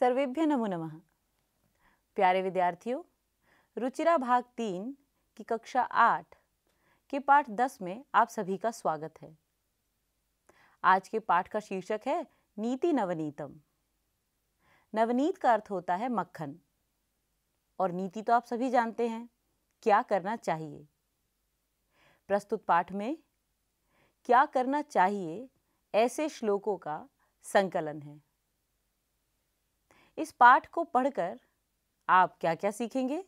सर्वेभ्य नमो नमः प्यारे विद्यार्थियों रुचिरा भाग तीन की कक्षा आठ के पाठ दस में आप सभी का स्वागत है आज के पाठ का शीर्षक है नीति नवनीतम नवनीत का अर्थ होता है मक्खन और नीति तो आप सभी जानते हैं क्या करना चाहिए प्रस्तुत पाठ में क्या करना चाहिए ऐसे श्लोकों का संकलन है इस पाठ को पढ़कर आप क्या क्या सीखेंगे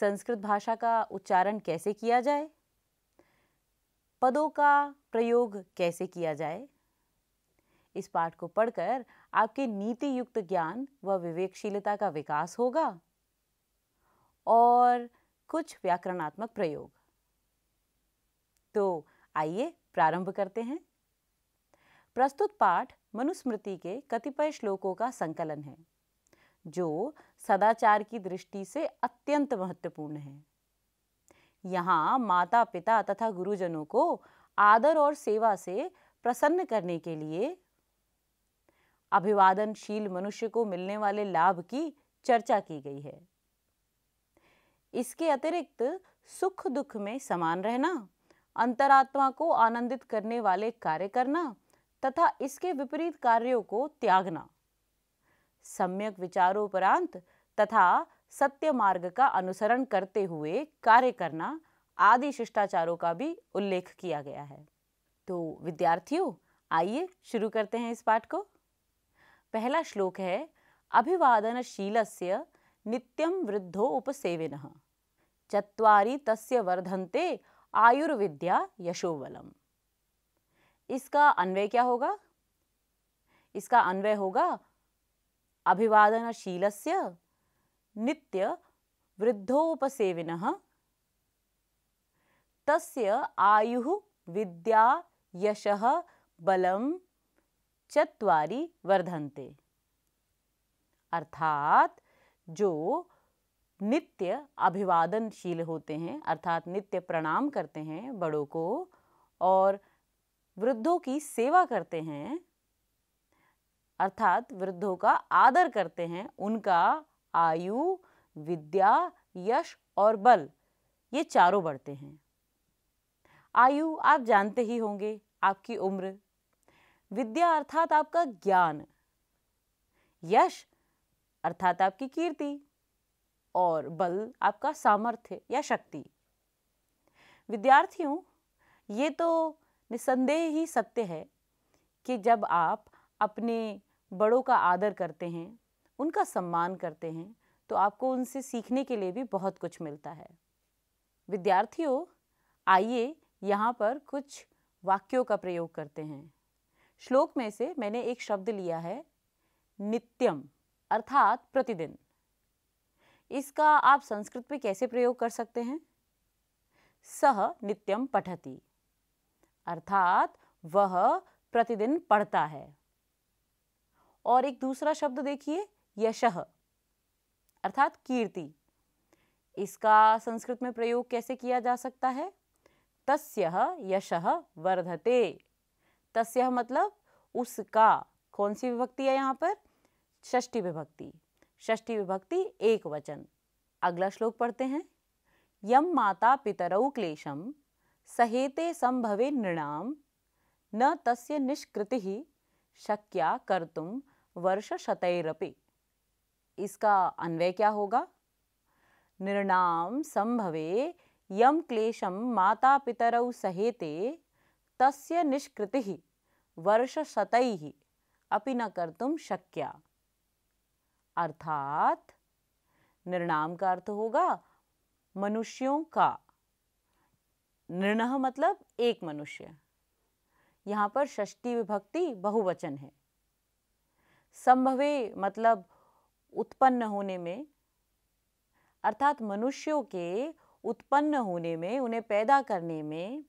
संस्कृत भाषा का उच्चारण कैसे किया जाए पदों का प्रयोग कैसे किया जाए इस पाठ को पढ़कर आपके नीति युक्त ज्ञान व विवेकशीलता का विकास होगा और कुछ व्याकरणात्मक प्रयोग तो आइए प्रारंभ करते हैं प्रस्तुत पाठ मनुस्मृति के कतिपय श्लोकों का संकलन है जो सदाचार की दृष्टि से अत्यंत महत्वपूर्ण है यहाँ माता पिता तथा गुरुजनों को आदर और सेवा से प्रसन्न करने के लिए अभिवादनशील मनुष्य को मिलने वाले लाभ की चर्चा की गई है इसके अतिरिक्त सुख दुख में समान रहना अंतरात्मा को आनंदित करने वाले कार्य करना तथा इसके विपरीत कार्यों को त्यागना सम्यक विचारोपरांत तथा सत्य मार्ग का अनुसरण करते हुए कार्य करना आदि शिष्टाचारों का भी उल्लेख किया गया है तो विद्यार्थियों आइए शुरू करते हैं इस पाठ को पहला श्लोक है से नित्यम वृद्धो उपसेवेन चुरी तस्य वर्धन्ते आयुर्विद्या यशोवलम इसका अन्वय क्या होगा इसका अन्वय होगा अभिवादनशील से नित्य वृद्धोपसेविन तस्य आयु विद्या यश बलम चत्वारी वर्धन्ते अर्थात जो नित्य अभिवादनशील होते हैं अर्थात नित्य प्रणाम करते हैं बड़ों को और वृद्धों की सेवा करते हैं अर्थात वृद्धों का आदर करते हैं उनका आयु विद्या यश और बल ये चारों बढ़ते हैं आयु आप जानते ही होंगे आपकी उम्र विद्या अर्थात आपका ज्ञान यश अर्थात आपकी कीर्ति और बल आपका सामर्थ्य या शक्ति विद्यार्थियों ये तो निसंदेह ही सत्य है कि जब आप अपने बड़ों का आदर करते हैं उनका सम्मान करते हैं तो आपको उनसे सीखने के लिए भी बहुत कुछ मिलता है विद्यार्थियों आइए यहाँ पर कुछ वाक्यों का प्रयोग करते हैं श्लोक में से मैंने एक शब्द लिया है नित्यम अर्थात प्रतिदिन इसका आप संस्कृत में कैसे प्रयोग कर सकते हैं सह नित्यम पठती अर्थात वह प्रतिदिन पढ़ता है और एक दूसरा शब्द देखिए यशह अर्थात कीर्ति इसका संस्कृत में प्रयोग कैसे किया जा सकता है तस्यह यशह वर्धते तस्यह मतलब उसका कौन सी विभक्ति है यहाँ पर षष्ठी विभक्ति षष्ठी विभक्ति एक वचन अगला श्लोक पढ़ते हैं यम माता पितरौ क्लेशम सहेते संभवे नृणाम न तस्य निष्कृति शक्या कर्तुम वर्ष शतरपे इसका अन्वय क्या होगा निर्णाम संभवे यम क्लेशम माता पितरौ सहेते तस्य निष्कृति वर्ष शतैः अपि न कर्तुम शक्या अर्थात निर्णाम का अर्थ होगा मनुष्यों का निर्ण मतलब एक मनुष्य यहाँ पर षष्टि विभक्ति बहुवचन है संभवे मतलब उत्पन्न होने में अर्थात मनुष्यों के उत्पन्न होने में उन्हें पैदा करने में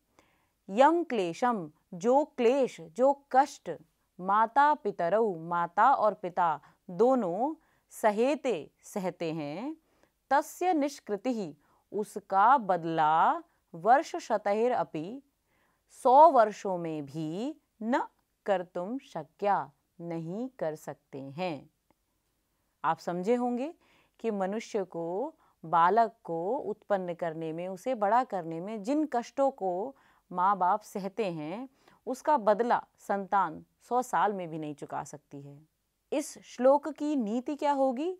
यम क्लेशम जो क्लेश जो कष्ट माता पितरऊ माता और पिता दोनों सहेते सहते हैं तस्य निष्कृति उसका बदला वर्ष शतहिर अपि सौ वर्षों में भी न कर तुम शक्या नहीं कर सकते हैं आप समझे होंगे कि मनुष्य को बालक को उत्पन्न करने में उसे बड़ा करने में जिन कष्टों को माँ बाप सहते हैं उसका बदला संतान सौ साल में भी नहीं चुका सकती है इस श्लोक की नीति क्या होगी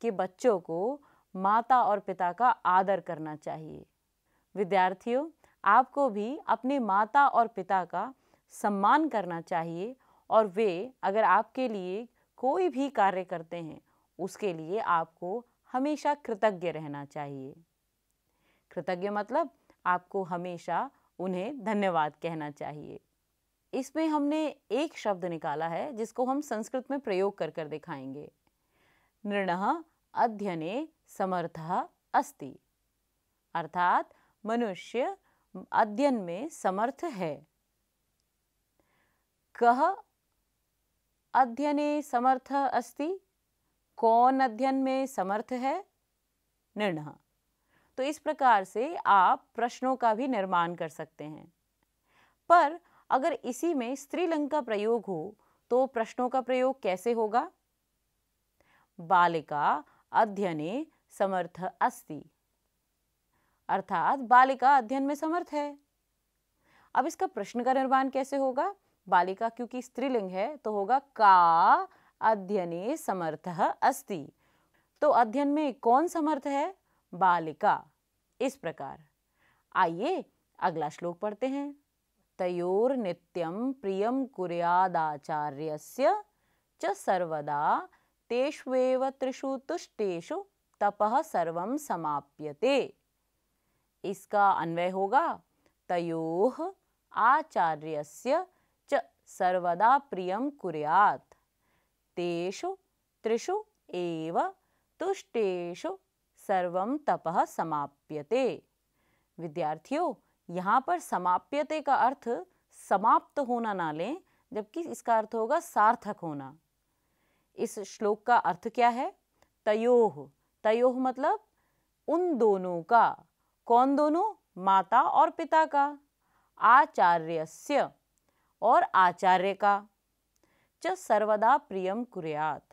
कि बच्चों को माता और पिता का आदर करना चाहिए विद्यार्थियों आपको भी अपने माता और पिता का सम्मान करना चाहिए और वे अगर आपके लिए कोई भी कार्य करते हैं उसके लिए आपको हमेशा कृतज्ञ रहना चाहिए कृतज्ञ मतलब आपको हमेशा उन्हें धन्यवाद कहना चाहिए इसमें हमने एक शब्द निकाला है जिसको हम संस्कृत में प्रयोग कर कर दिखाएंगे नृण अध्ययने समर्थ अस्ति अर्थात मनुष्य अध्ययन में समर्थ है कह अध्ययने समर्थ अस्ति कौन अध्ययन में समर्थ है निर्णय तो इस प्रकार से आप प्रश्नों का भी निर्माण कर सकते हैं पर अगर इसी में स्त्रीलिंग का प्रयोग हो तो प्रश्नों का प्रयोग कैसे होगा बालिका अध्ययने समर्थ अस्ति अर्थात बालिका अध्ययन में समर्थ है अब इसका प्रश्न का निर्माण कैसे होगा बालिका क्योंकि स्त्रीलिंग है तो होगा का अध्ययने समर्थ अस्ति तो अध्ययन में कौन समर्थ है बालिका इस प्रकार आइए अगला श्लोक पढ़ते हैं तयोर नित्यम प्रियम कुरियादाचार्य च सर्वदा तेष्वेव त्रिषु तुष्टेषु तपः सर्वं समाप्यते इसका अन्वय होगा तयो आचार्यस्य च सर्वदा प्रियं कुरियात तेषु त्रिषु एव तुष्टेषु सर्व तप समाप्यते विद्यार्थियों यहाँ पर समाप्यते का अर्थ समाप्त होना ना लें जबकि इसका अर्थ होगा सार्थक होना इस श्लोक का अर्थ क्या है तयोह तयोह मतलब उन दोनों का कौन दोनों माता और पिता का आचार्यस्य और आचार्य का च सर्वदा प्रियम कुर्यात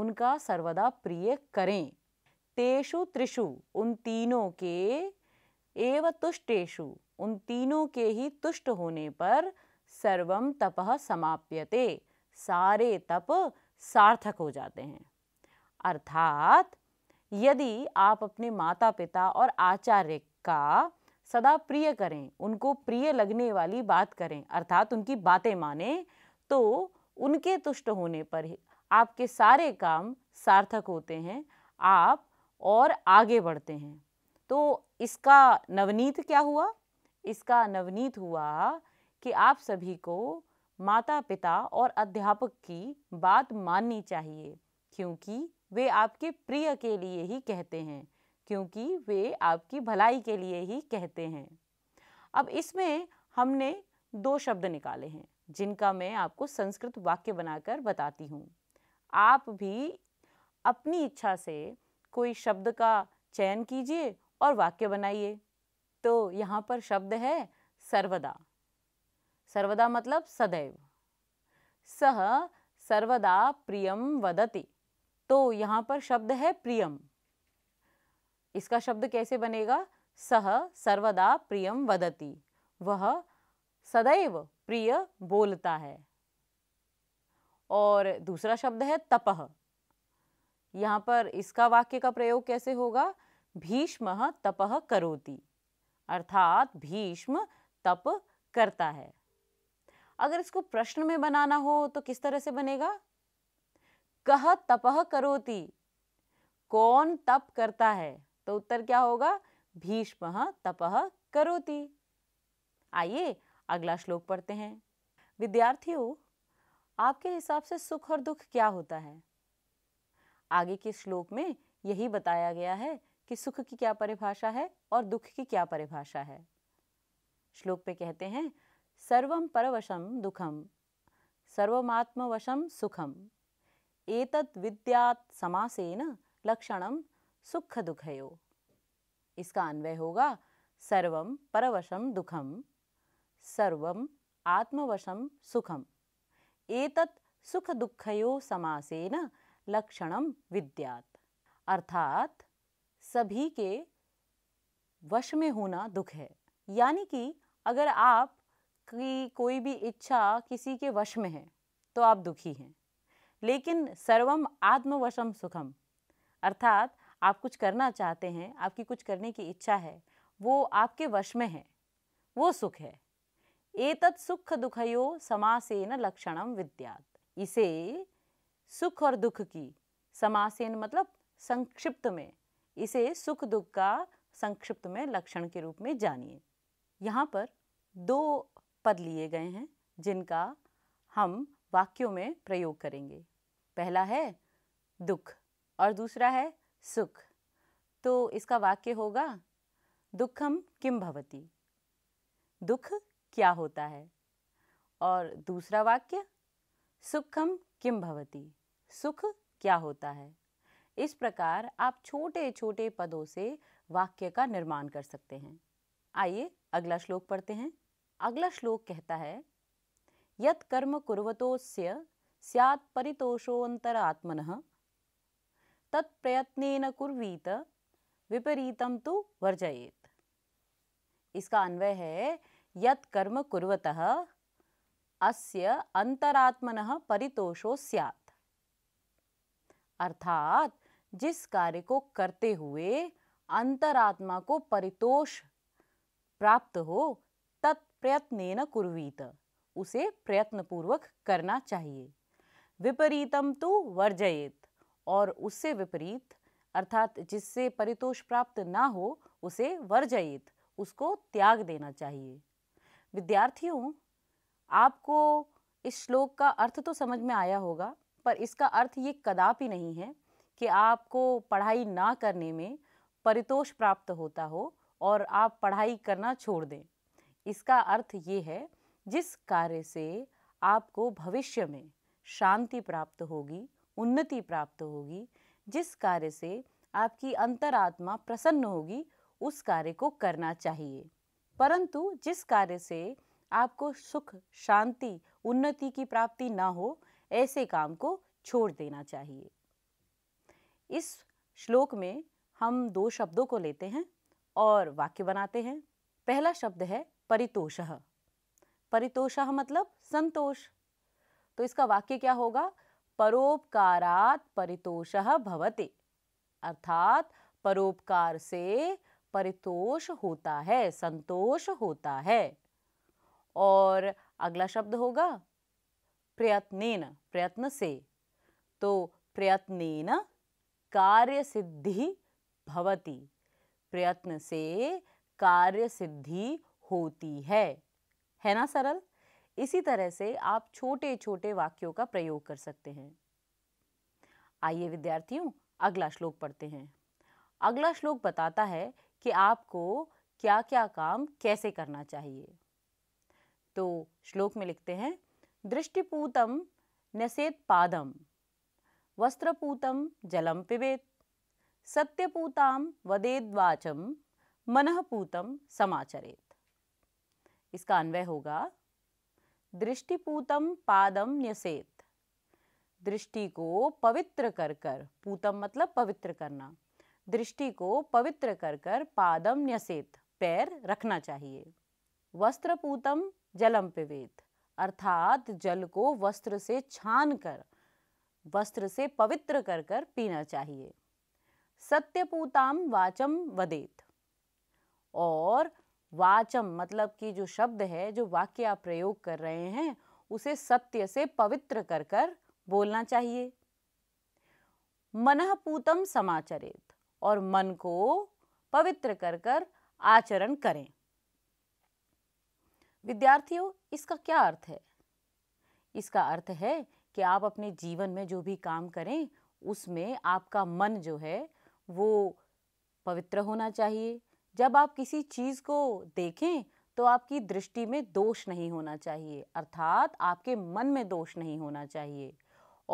उनका सर्वदा प्रिय करें तेषु त्रिषु उन तीनों के एव तुष्टेषु उन तीनों के ही तुष्ट होने पर सर्वम तपह समाप्यते सारे तप सार्थक हो जाते हैं अर्थात यदि आप अपने माता पिता और आचार्य का सदा प्रिय करें उनको प्रिय लगने वाली बात करें अर्थात उनकी बातें माने तो उनके तुष्ट होने पर ही आपके सारे काम सार्थक होते हैं आप और आगे बढ़ते हैं तो इसका नवनीत क्या हुआ इसका नवनीत हुआ कि आप सभी को माता पिता और अध्यापक की बात माननी चाहिए क्योंकि वे आपके प्रिय के लिए ही कहते हैं क्योंकि वे आपकी भलाई के लिए ही कहते हैं अब इसमें हमने दो शब्द निकाले हैं जिनका मैं आपको संस्कृत वाक्य बनाकर बताती हूँ आप भी अपनी इच्छा से कोई शब्द का चयन कीजिए और वाक्य बनाइए तो यहाँ पर शब्द है सर्वदा सर्वदा मतलब सदैव सह सर्वदा प्रियम वदती तो यहाँ पर शब्द है प्रियम इसका शब्द कैसे बनेगा सह सर्वदा प्रियम वदति वह सदैव प्रिय बोलता है और दूसरा शब्द है तपह यहाँ पर इसका वाक्य का प्रयोग कैसे होगा भीष्म तपह करोति अर्थात भीष्म तप करता है अगर इसको प्रश्न में बनाना हो तो किस तरह से बनेगा कह तपह करोति कौन तप करता है तो उत्तर क्या होगा भीष्म तपह करोति आइए अगला श्लोक पढ़ते हैं विद्यार्थियों आपके हिसाब से सुख और दुख क्या होता है आगे के श्लोक में यही बताया गया है कि सुख की क्या परिभाषा है और दुख की क्या परिभाषा है श्लोक पे कहते हैं सर्वम परवशम दुखम सर्वमात्मवशम सुखम एतत् विद्यात समासेन लक्षणम सुख दुखयो इसका अन्वय होगा सर्वम परवशम दुखम सर्वम आत्मवशम सुखम एतत् सुख दुखयो समासेन लक्षणम विद्यात अर्थात सभी के वश में होना दुख है यानी कि अगर आप की कोई भी इच्छा किसी के वश में है तो आप दुखी हैं लेकिन सर्वम आत्मवशम सुखम अर्थात आप कुछ करना चाहते हैं आपकी कुछ करने की इच्छा है वो आपके वश में है वो सुख है एतत् सुख दुखयो समासेन लक्षणम विद्यात इसे सुख और दुख की समासेन मतलब संक्षिप्त में इसे सुख दुख का संक्षिप्त में लक्षण के रूप में जानिए यहाँ पर दो पद लिए गए हैं जिनका हम वाक्यों में प्रयोग करेंगे पहला है दुख और दूसरा है सुख तो इसका वाक्य होगा दुखम किम भवती दुख क्या होता है और दूसरा वाक्य सुखम किम भवती सुख क्या होता है इस प्रकार आप छोटे छोटे पदों से वाक्य का निर्माण कर सकते हैं आइए अगला श्लोक पढ़ते हैं अगला श्लोक कहता है यत कर्म कुर्वतो स्यात् परितोषोऽन्तरात्मन तत्प्रयत्न कुर्वीत विपरीतम तो वर्जयेत इसका अन्वय है यत कर्म कुर्वतः अस्य अंतरात्मन परितोषो स्यात् अर्थात जिस कार्य को करते हुए अंतरात्मा को परितोष प्राप्त हो तत्प्रयत्न कुर्वीत उसे प्रयत्नपूर्वक करना चाहिए विपरीतम तो वर्जयेत और उससे विपरीत अर्थात जिससे परितोष प्राप्त ना हो उसे वर्जयेत उसको त्याग देना चाहिए विद्यार्थियों आपको इस श्लोक का अर्थ तो समझ में आया होगा पर इसका अर्थ ये कदापि नहीं है कि आपको पढ़ाई ना करने में परितोष प्राप्त होता हो और आप पढ़ाई करना छोड़ दें इसका अर्थ ये है जिस कार्य से आपको भविष्य में शांति प्राप्त होगी उन्नति प्राप्त होगी जिस कार्य से आपकी अंतरात्मा प्रसन्न होगी उस कार्य को करना चाहिए परंतु जिस कार्य से आपको सुख शांति उन्नति की प्राप्ति ना हो ऐसे काम को छोड़ देना चाहिए इस श्लोक में हम दो शब्दों को लेते हैं और वाक्य बनाते हैं पहला शब्द है परितोष परितोष मतलब संतोष तो इसका वाक्य क्या होगा परोपकारात परितोष भवते अर्थात परोपकार से परितोष होता है संतोष होता है और अगला शब्द होगा प्रयत्न प्रयत्न से तो प्रयत्न कार्य सिद्धि भवती प्रयत्न से कार्य सिद्धि होती है है ना सरल इसी तरह से आप छोटे छोटे वाक्यों का प्रयोग कर सकते हैं आइए विद्यार्थियों अगला श्लोक पढ़ते हैं अगला श्लोक बताता है कि आपको क्या क्या काम कैसे करना चाहिए तो श्लोक में लिखते हैं दृष्टिपूतम नसेत पादम वस्त्रपूतम जलम पिबेत सत्यपूताम वाचम मनःपूतम समाचरेत इसका अन्वय होगा दृष्टिपूतम पादम न्यसेत दृष्टि को पवित्र कर कर पूतम मतलब पवित्र करना दृष्टि को पवित्र कर कर पादम न्यसेत पैर रखना चाहिए वस्त्र पूतम जलम पिवेत अर्थात जल को वस्त्र से छान कर वस्त्र से पवित्र कर कर पीना चाहिए सत्यपूताम वाचम वदेत और वाचम मतलब कि जो शब्द है जो वाक्य आप प्रयोग कर रहे हैं उसे सत्य से पवित्र कर कर बोलना चाहिए मनपूतम समाचरित और मन को पवित्र कर कर आचरण करें विद्यार्थियों इसका क्या अर्थ है इसका अर्थ है कि आप अपने जीवन में जो भी काम करें उसमें आपका मन जो है वो पवित्र होना चाहिए जब आप किसी चीज़ को देखें तो आपकी दृष्टि में दोष नहीं होना चाहिए अर्थात आपके मन में दोष नहीं होना चाहिए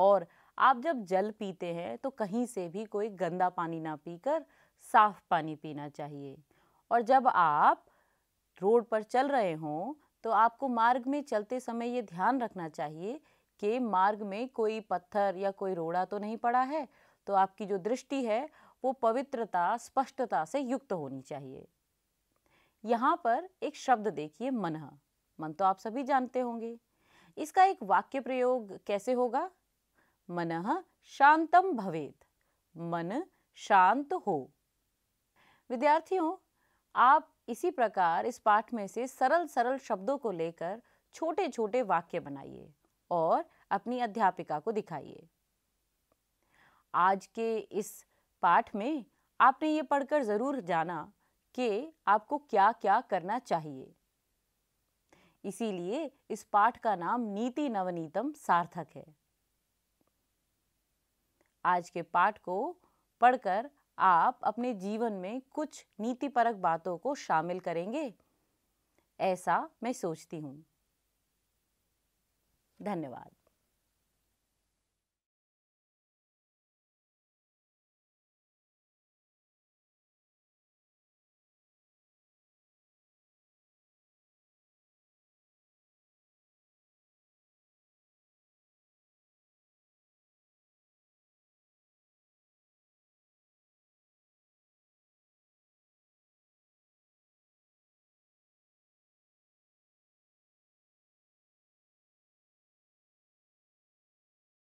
और आप जब जल पीते हैं तो कहीं से भी कोई गंदा पानी ना पीकर साफ पानी पीना चाहिए और जब आप रोड पर चल रहे हों तो आपको मार्ग में चलते समय ये ध्यान रखना चाहिए कि मार्ग में कोई पत्थर या कोई रोड़ा तो नहीं पड़ा है तो आपकी जो दृष्टि है वो पवित्रता स्पष्टता से युक्त होनी चाहिए यहाँ पर एक शब्द देखिए मन मन तो आप सभी जानते होंगे इसका एक वाक्य प्रयोग कैसे होगा मन शांतम भवेत मन शांत हो विद्यार्थियों आप इसी प्रकार इस पाठ में से सरल सरल शब्दों को लेकर छोटे छोटे वाक्य बनाइए और अपनी अध्यापिका को दिखाइए आज के इस पाठ में आपने ये पढ़कर ज़रूर जाना कि आपको क्या क्या करना चाहिए इसीलिए इस पाठ का नाम नीति नवनीतम सार्थक है आज के पाठ को पढ़कर आप अपने जीवन में कुछ नीतिपरक बातों को शामिल करेंगे ऐसा मैं सोचती हूँ धन्यवाद